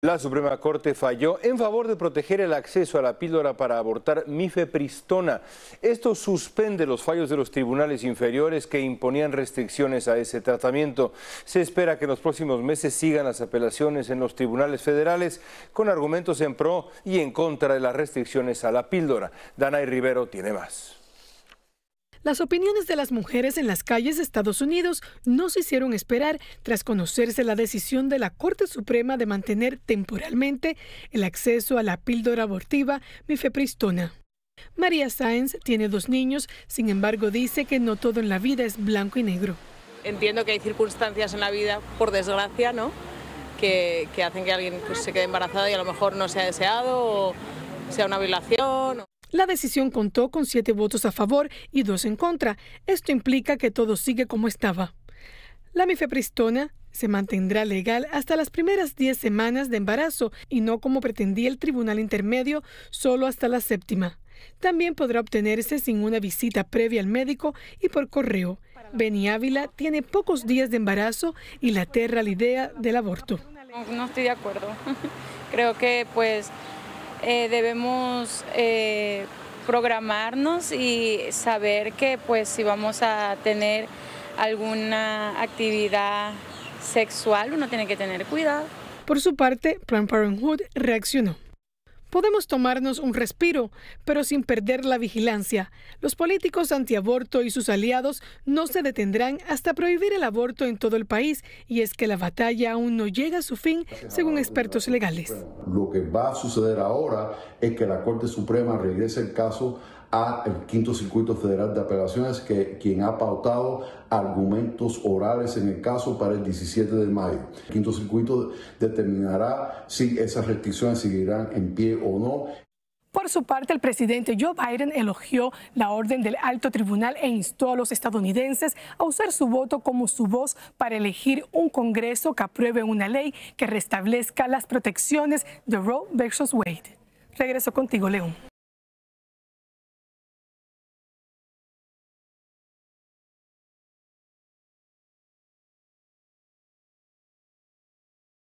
La Suprema Corte falló en favor de proteger el acceso a la píldora para abortar mifepristona. Esto suspende los fallos de los tribunales inferiores que imponían restricciones a ese tratamiento. Se espera que en los próximos meses sigan las apelaciones en los tribunales federales con argumentos en pro y en contra de las restricciones a la píldora. Danay Rivero tiene más. Las opiniones de las mujeres en las calles de Estados Unidos no se hicieron esperar tras conocerse la decisión de la Corte Suprema de mantener temporalmente el acceso a la píldora abortiva mifepristona. María Sáenz tiene dos niños, sin embargo dice que no todo en la vida es blanco y negro. Entiendo que hay circunstancias en la vida, por desgracia, ¿no? Que, hacen que alguien pues, se quede embarazada y a lo mejor no sea deseado o sea una violación. La decisión contó con siete votos a favor y dos en contra. Esto implica que todo sigue como estaba. La mifepristona se mantendrá legal hasta las primeras diez semanas de embarazo y no como pretendía el tribunal intermedio, solo hasta la séptima. También podrá obtenerse sin una visita previa al médico y por correo. Beni Ávila tiene pocos días de embarazo y la aterra la idea del aborto. no estoy de acuerdo. Creo que pues eh, debemos eh, programarnos y saber que pues si vamos a tener alguna actividad sexual uno tiene que tener cuidado. Por su parte, Planned Parenthood reaccionó. Podemos tomarnos un respiro, pero sin perder la vigilancia. Los políticos antiaborto y sus aliados no se detendrán hasta prohibir el aborto en todo el país, y es que la batalla aún no llega a su fin, según expertos legales. Lo que va a suceder ahora es que la Corte Suprema regrese el caso a el Quinto Circuito Federal de Apelaciones, que, quien ha pautado argumentos orales en el caso para el 17 de mayo. El Quinto Circuito determinará si esas restricciones seguirán en pie o no. Por su parte, el presidente Joe Biden elogió la orden del alto tribunal e instó a los estadounidenses a usar su voto como su voz para elegir un Congreso que apruebe una ley que restablezca las protecciones de Roe versus Wade. Regreso contigo, León.